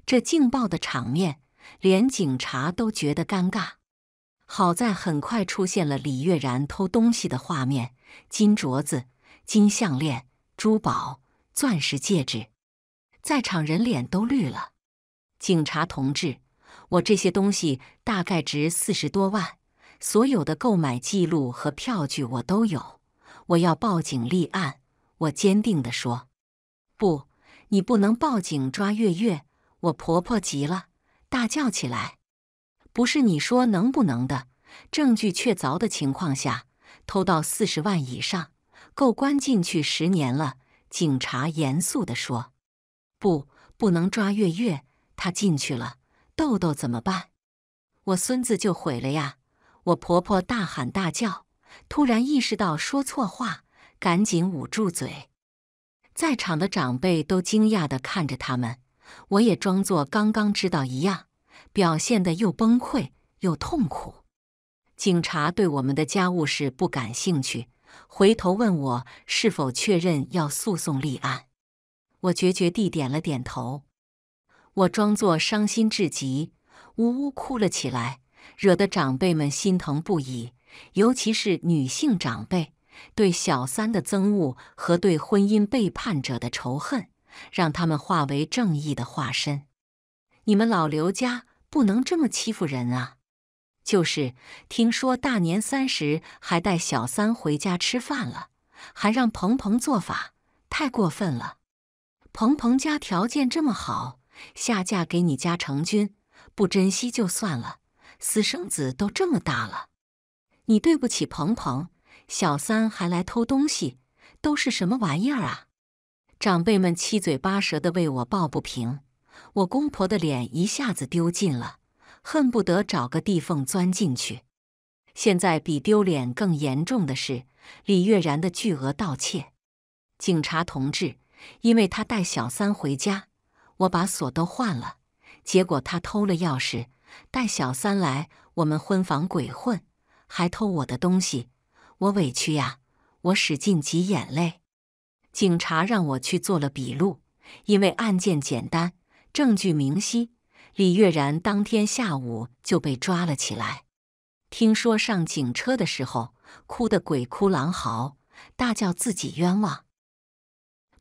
这劲爆的场面，连警察都觉得尴尬。好在很快出现了李月然偷东西的画面：金镯子、金项链、珠宝。钻石戒指，在场人脸都绿了。警察同志，我这些东西大概值四十多万，所有的购买记录和票据我都有。我要报警立案。我坚定地说：“不，你不能报警抓月月。”我婆婆急了，大叫起来：“不是你说能不能的？证据确凿的情况下，偷到四十万以上，够关进去十年了。”警察严肃地说：“不，不能抓月月，她进去了，豆豆怎么办？我孙子就毁了呀！”我婆婆大喊大叫，突然意识到说错话，赶紧捂住嘴。在场的长辈都惊讶地看着他们，我也装作刚刚知道一样，表现的又崩溃又痛苦。警察对我们的家务事不感兴趣。回头问我是否确认要诉讼立案，我决绝地点了点头。我装作伤心至极，呜呜哭了起来，惹得长辈们心疼不已。尤其是女性长辈，对小三的憎恶和对婚姻背叛者的仇恨，让他们化为正义的化身。你们老刘家不能这么欺负人啊！就是听说大年三十还带小三回家吃饭了，还让鹏鹏做法，太过分了。鹏鹏家条件这么好，下嫁给你家成军，不珍惜就算了，私生子都这么大了，你对不起鹏鹏。小三还来偷东西，都是什么玩意儿啊？长辈们七嘴八舌的为我抱不平，我公婆的脸一下子丢尽了。恨不得找个地缝钻进去。现在比丢脸更严重的是李月然的巨额盗窃。警察同志，因为他带小三回家，我把锁都换了，结果他偷了钥匙，带小三来我们婚房鬼混，还偷我的东西，我委屈呀！我使劲挤眼泪。警察让我去做了笔录，因为案件简单，证据明晰。李月然当天下午就被抓了起来。听说上警车的时候，哭得鬼哭狼嚎，大叫自己冤枉，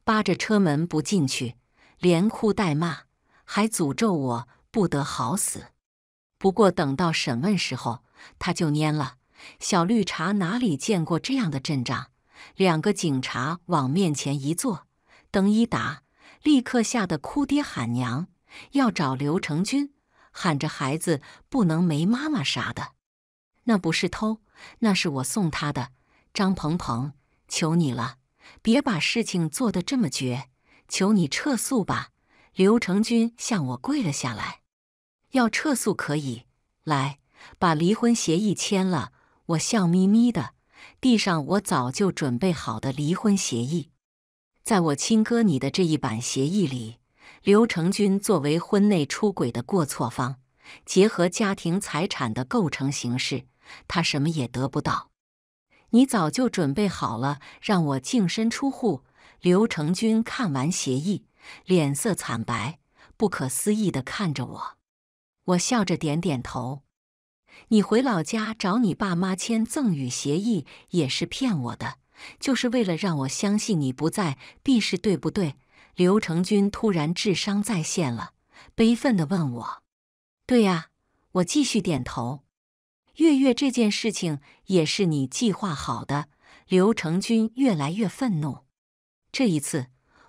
扒着车门不进去，连哭带骂，还诅咒我不得好死。不过等到审问时候，他就蔫了。小绿茶哪里见过这样的阵仗？两个警察往面前一坐，灯一打，立刻吓得哭爹喊娘。要找刘成军，喊着孩子不能没妈妈啥的，那不是偷，那是我送他的。张鹏鹏，求你了，别把事情做得这么绝，求你撤诉吧。刘成军向我跪了下来，要撤诉可以，来，把离婚协议签了。我笑眯眯的递上我早就准备好的离婚协议，在我亲哥你的这一版协议里。刘成军作为婚内出轨的过错方，结合家庭财产的构成形式，他什么也得不到。你早就准备好了，让我净身出户。刘成军看完协议，脸色惨白，不可思议地看着我。我笑着点点头。你回老家找你爸妈签赠与协议也是骗我的，就是为了让我相信你不在必是对不对？刘成军突然智商在线了，悲愤的问我：“对呀。”我继续点头。月月这件事情也是你计划好的。刘成军越来越愤怒。这一次，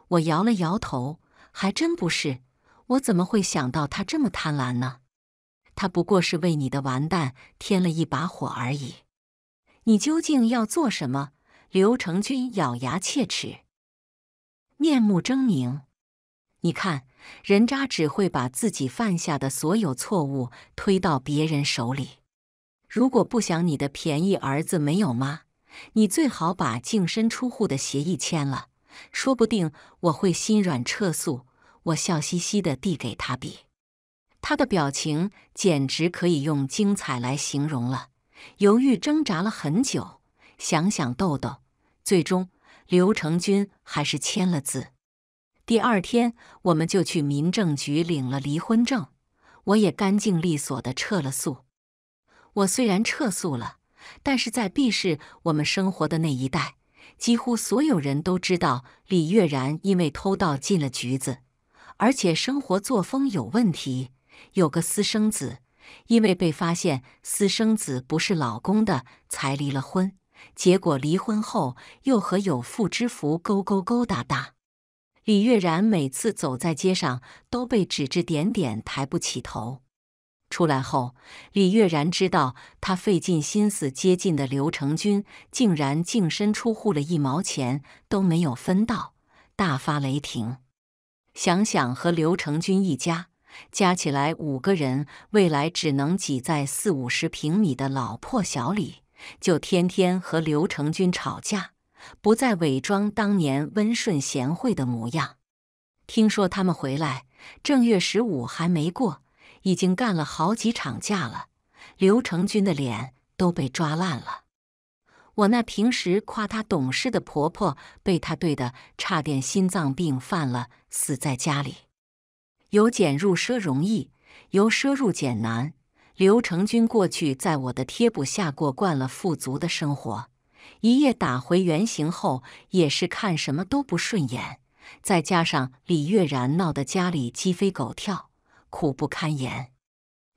我摇了摇头：“还真不是。我怎么会想到他这么贪婪呢？他不过是为你的完蛋添了一把火而已。”你究竟要做什么？刘成军咬牙切齿。面目狰狞，你看，人渣只会把自己犯下的所有错误推到别人手里。如果不想你的便宜儿子没有妈，你最好把净身出户的协议签了。说不定我会心软撤诉。我笑嘻嘻的递给他笔，他的表情简直可以用精彩来形容了。犹豫挣扎了很久，想想豆豆，最终。刘成军还是签了字。第二天，我们就去民政局领了离婚证。我也干净利索的撤了诉。我虽然撤诉了，但是在 B 市我们生活的那一带，几乎所有人都知道李月然因为偷盗进了局子，而且生活作风有问题，有个私生子，因为被发现私生子不是老公的，才离了婚。结果离婚后又和有妇之夫勾勾勾搭搭，李月然每次走在街上都被指指点点，抬不起头。出来后，李月然知道他费尽心思接近的刘成军竟然净身出户了一毛钱都没有分到，大发雷霆。想想和刘成军一家加起来五个人，未来只能挤在四五十平米的老破小里。就天天和刘成军吵架，不再伪装当年温顺贤惠的模样。听说他们回来，正月十五还没过，已经干了好几场架了。刘成军的脸都被抓烂了。我那平时夸他懂事的婆婆，被他对的差点心脏病犯了，死在家里。由俭入奢容易，由奢入俭难。刘成军过去在我的贴补下过惯了富足的生活，一夜打回原形后，也是看什么都不顺眼。再加上李月然闹得家里鸡飞狗跳，苦不堪言。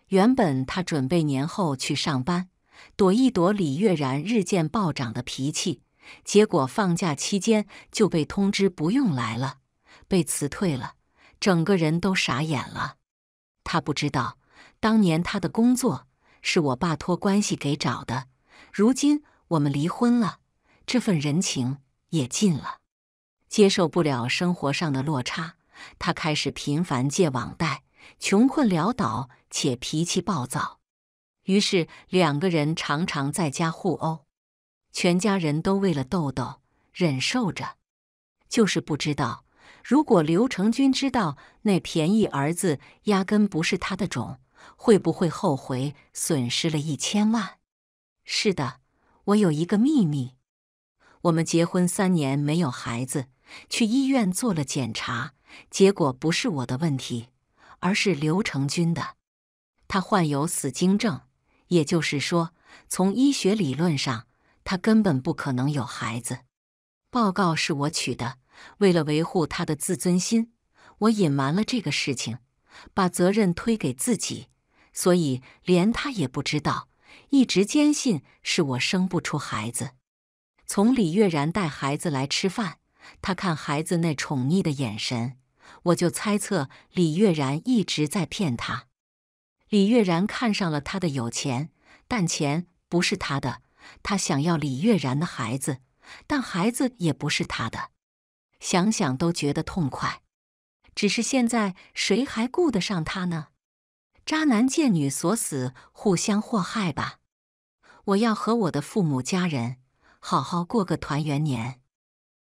原本他准备年后去上班，躲一躲李月然日渐暴涨的脾气，结果放假期间就被通知不用来了，被辞退了，整个人都傻眼了。他不知道。当年他的工作是我爸托关系给找的，如今我们离婚了，这份人情也尽了。接受不了生活上的落差，他开始频繁借网贷，穷困潦倒且脾气暴躁。于是两个人常常在家互殴，全家人都为了豆豆忍受着，就是不知道如果刘成军知道那便宜儿子压根不是他的种。会不会后悔损失了一千万？是的，我有一个秘密。我们结婚三年没有孩子，去医院做了检查，结果不是我的问题，而是刘成军的。他患有死精症，也就是说，从医学理论上，他根本不可能有孩子。报告是我取的，为了维护他的自尊心，我隐瞒了这个事情，把责任推给自己。所以连他也不知道，一直坚信是我生不出孩子。从李月然带孩子来吃饭，他看孩子那宠溺的眼神，我就猜测李月然一直在骗他。李月然看上了他的有钱，但钱不是他的；他想要李月然的孩子，但孩子也不是他的。想想都觉得痛快，只是现在谁还顾得上他呢？渣男贱女所死，互相祸害吧！我要和我的父母家人好好过个团圆年。